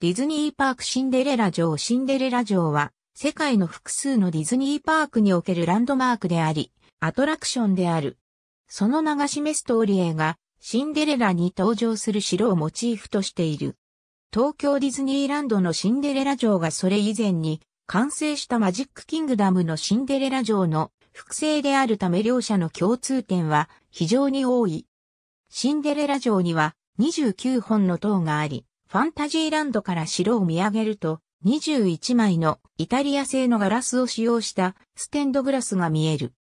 ディズニーパークシンデレラ城シンデレラ城は、世界の複数のディズニーパークにおけるランドマークであり、アトラクションである。その流し目ストーリー映画、シンデレラに登場する城をモチーフとしている。東京ディズニーランドのシンデレラ城がそれ以前に、完成したマジックキングダムのシンデレラ城の複製であるため両者の共通点は非常に多い。シンデレラ城には29本の塔があり、ファンタジーランドから城を見上げると、21枚のイタリア製のガラスを使用したステンドグラスが見える。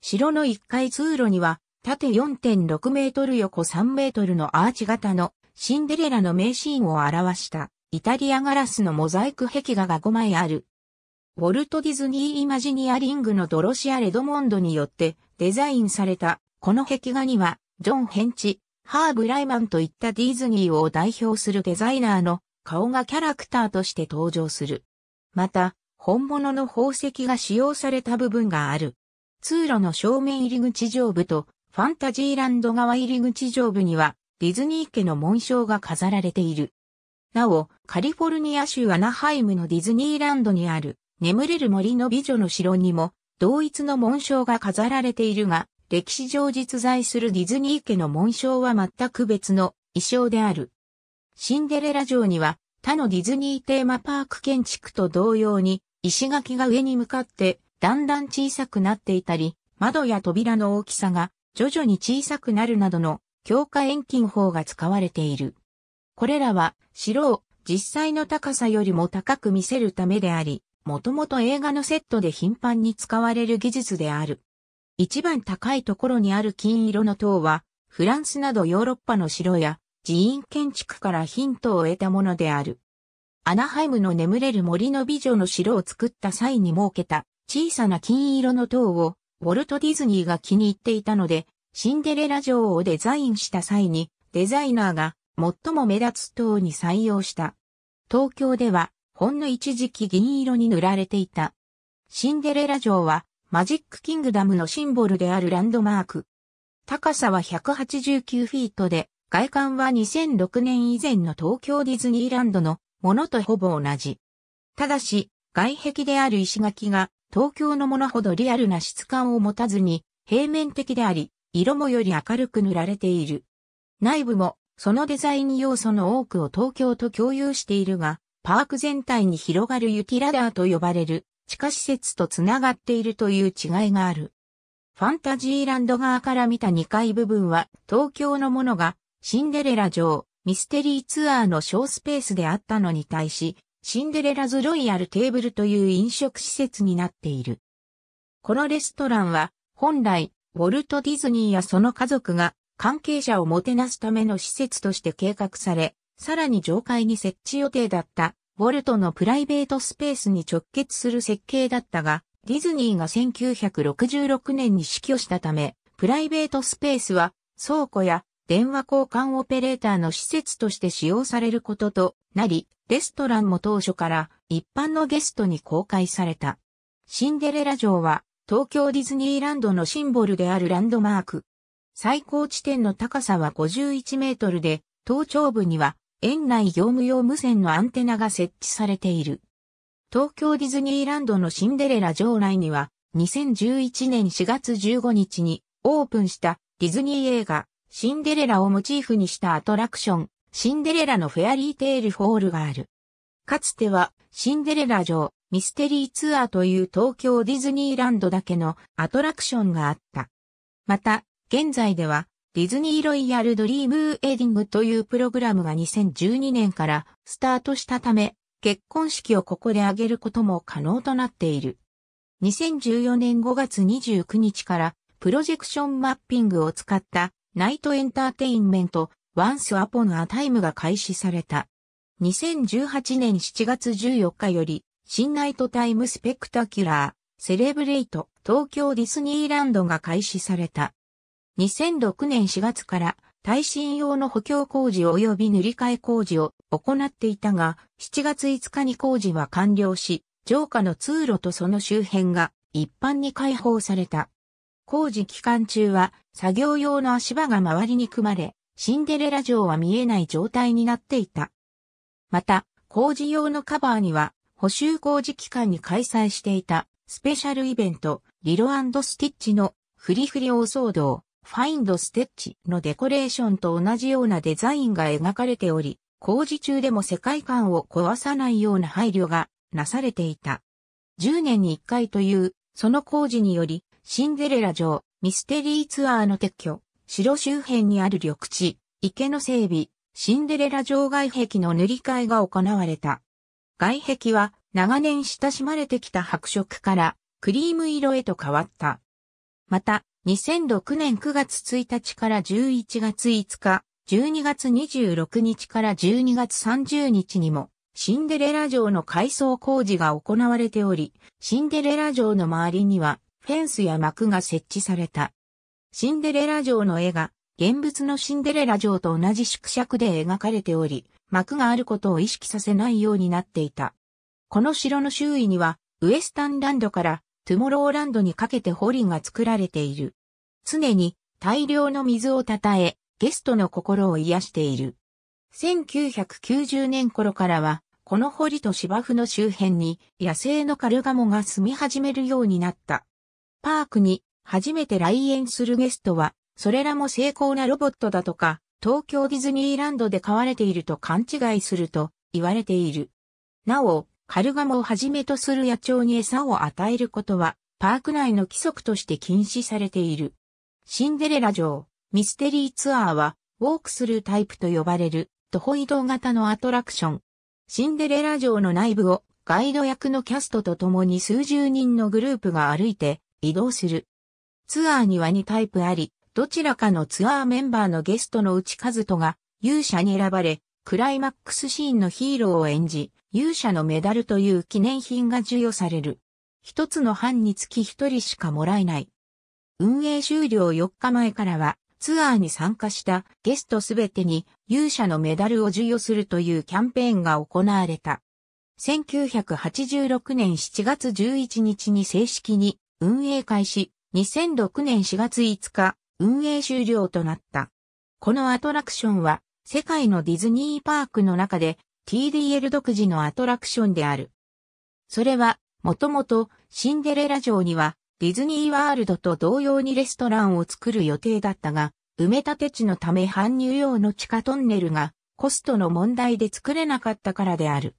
城の1階通路には、縦4.6メートル横3メートルのアーチ型のシンデレラの名シーンを表したイタリアガラスのモザイク壁画が5枚ある。ウォルト・ディズニー・イマジニアリングのドロシア・レドモンドによってデザインされたこの壁画にはジョン・ヘンチ、ハーブ・ライマンといったディズニーを代表するデザイナーの顔がキャラクターとして登場する。また、本物の宝石が使用された部分がある。通路の正面入り口上部とファンタジーランド側入り口上部にはディズニー家の紋章が飾られている。なお、カリフォルニア州アナハイムのディズニーランドにある眠れる森の美女の城にも同一の紋章が飾られているが、歴史上実在するディズニー家の紋章は全く別の衣装である。シンデレラ城には他のディズニーテーマパーク建築と同様に石垣が上に向かってだんだん小さくなっていたり、窓や扉の大きさが徐々に小さくなるなどの強化遠近法が使われている。これらは城を実際の高さよりも高く見せるためであり、もともと映画のセットで頻繁に使われる技術である。一番高いところにある金色の塔は、フランスなどヨーロッパの城や寺院建築からヒントを得たものである。アナハイムの眠れる森の美女の城を作った際に設けた小さな金色の塔をウォルト・ディズニーが気に入っていたので、シンデレラ城をデザインした際にデザイナーが最も目立つ塔に採用した。東京ではほんの一時期銀色に塗られていた。シンデレラ城はマジックキングダムのシンボルであるランドマーク。高さは189フィートで、外観は2006年以前の東京ディズニーランドのものとほぼ同じ。ただし、外壁である石垣が東京のものほどリアルな質感を持たずに平面的であり、色もより明るく塗られている。内部もそのデザイン要素の多くを東京と共有しているが、パーク全体に広がる雪ラダーと呼ばれる地下施設とつながっているという違いがある。ファンタジーランド側から見た2階部分は東京のものがシンデレラ城ミステリーツアーの小スペースであったのに対し、シンデレラズロイヤルテーブルという飲食施設になっている。このレストランは本来ウォルト・ディズニーやその家族が関係者をもてなすための施設として計画され、さらに上階に設置予定だったウォルトのプライベートスペースに直結する設計だったが、ディズニーが1966年に死去したため、プライベートスペースは倉庫や電話交換オペレーターの施設として使用されることとなり、レストランも当初から一般のゲストに公開された。シンデレラ城は東京ディズニーランドのシンボルであるランドマーク。最高地点の高さは51メートルで、頭頂部には園内業務用無線のアンテナが設置されている。東京ディズニーランドのシンデレラ城内には、2011年4月15日にオープンしたディズニー映画、シンデレラをモチーフにしたアトラクション、シンデレラのフェアリーテールホールがある。かつては、シンデレラ城、ミステリーツアーという東京ディズニーランドだけのアトラクションがあった。また、現在では、ディズニーロイヤルドリームエディングというプログラムが2012年からスタートしたため、結婚式をここで挙げることも可能となっている。2014年5月29日からプロジェクションマッピングを使ったナイトエンターテインメント Once Upon a Time が開始された。2018年7月14日より新ナイトタイムスペクタキュラーセレブレイト東京ディズニーランドが開始された。2006年4月から耐震用の補強工事及び塗り替え工事を行っていたが、7月5日に工事は完了し、城下の通路とその周辺が一般に開放された。工事期間中は作業用の足場が周りに組まれ、シンデレラ城は見えない状態になっていた。また、工事用のカバーには、補修工事期間に開催していたスペシャルイベント、リロスティッチのフリフリ大騒動、ファインドステッチのデコレーションと同じようなデザインが描かれており、工事中でも世界観を壊さないような配慮がなされていた。10年に1回という、その工事により、シンデレラ城、ミステリーツアーの撤去、城周辺にある緑地、池の整備、シンデレラ城外壁の塗り替えが行われた。外壁は長年親しまれてきた白色からクリーム色へと変わった。また、2006年9月1日から11月5日、12月26日から12月30日にも、シンデレラ城の改装工事が行われており、シンデレラ城の周りには、フェンスや幕が設置された。シンデレラ城の絵が、現物のシンデレラ城と同じ縮尺で描かれており、幕があることを意識させないようになっていた。この城の周囲には、ウエスタンランドからトゥモローランドにかけて堀が作られている。常に大量の水をたたえ、ゲストの心を癒している。1990年頃からは、この堀と芝生の周辺に野生のカルガモが住み始めるようになった。パークに初めて来園するゲストは、それらも成功なロボットだとか、東京ディズニーランドで飼われていると勘違いすると言われている。なお、カルガモをはじめとする野鳥に餌を与えることは、パーク内の規則として禁止されている。シンデレラ城、ミステリーツアーは、ウォークスルータイプと呼ばれる、徒歩移動型のアトラクション。シンデレラ城の内部を、ガイド役のキャストと共に数十人のグループが歩いて、移動する。ツアーには2タイプあり、どちらかのツアーメンバーのゲストのうちカが、勇者に選ばれ、クライマックスシーンのヒーローを演じ、勇者のメダルという記念品が授与される。一つの班につき一人しかもらえない。運営終了4日前からは、ツアーに参加したゲストすべてに勇者のメダルを授与するというキャンペーンが行われた。1986年7月11日に正式に運営開始、2006年4月5日、運営終了となった。このアトラクションは世界のディズニーパークの中で TDL 独自のアトラクションである。それは、もともとシンデレラ城にはディズニーワールドと同様にレストランを作る予定だったが、埋め立て地のため搬入用の地下トンネルがコストの問題で作れなかったからである。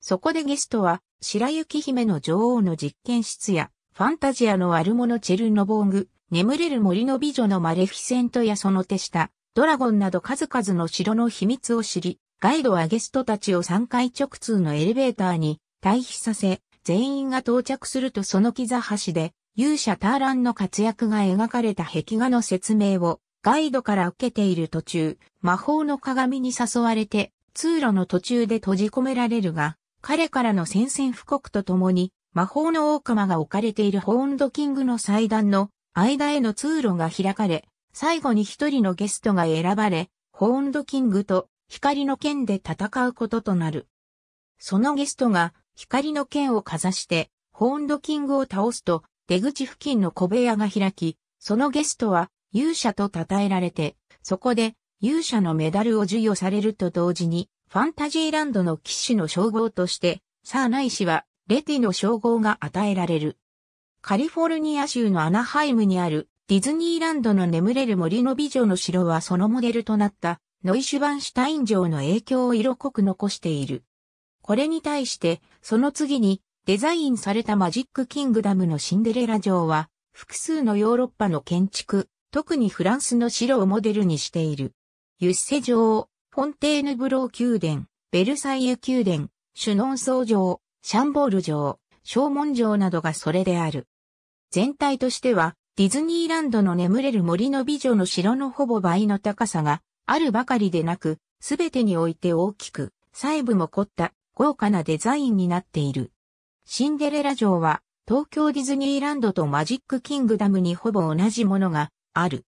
そこでゲストは白雪姫の女王の実験室やファンタジアの悪者チェルノボーグ、眠れる森の美女のマレフィセントやその手下、ドラゴンなど数々の城の秘密を知り、ガイドはゲストたちを3階直通のエレベーターに退避させ、全員が到着するとその木座橋で、勇者ターランの活躍が描かれた壁画の説明をガイドから受けている途中、魔法の鏡に誘われて、通路の途中で閉じ込められるが、彼からの宣戦布告とともに、魔法の王様が置かれているホーンドキングの祭壇の間への通路が開かれ、最後に一人のゲストが選ばれ、ホーンドキングと光の剣で戦うこととなる。そのゲストが光の剣をかざして、ホーンドキングを倒すと、出口付近の小部屋が開き、そのゲストは勇者と称えられて、そこで勇者のメダルを授与されると同時に、ファンタジーランドの騎士の称号として、サーナイ氏はレティの称号が与えられる。カリフォルニア州のアナハイムにあるディズニーランドの眠れる森の美女の城はそのモデルとなったノイシュバンシュタイン城の影響を色濃く残している。これに対して、その次にデザインされたマジックキングダムのシンデレラ城は複数のヨーロッパの建築、特にフランスの城をモデルにしている。ユッセ城、フォンテーヌブロー宮殿、ベルサイユ宮殿、シュノンソー城、シャンボール城、シ門城などがそれである。全体としては、ディズニーランドの眠れる森の美女の城のほぼ倍の高さがあるばかりでなく、すべてにおいて大きく、細部も凝った豪華なデザインになっている。シンデレラ城は東京ディズニーランドとマジックキングダムにほぼ同じものがある。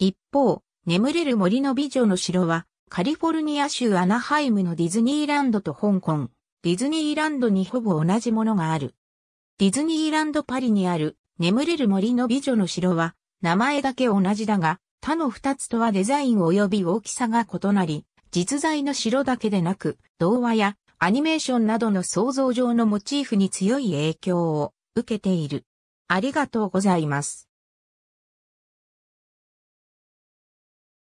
一方、眠れる森の美女の城はカリフォルニア州アナハイムのディズニーランドと香港、ディズニーランドにほぼ同じものがある。ディズニーランドパリにある眠れる森の美女の城は、名前だけ同じだが、他の二つとはデザイン及び大きさが異なり、実在の城だけでなく、童話やアニメーションなどの想像上のモチーフに強い影響を受けている。ありがとうございます。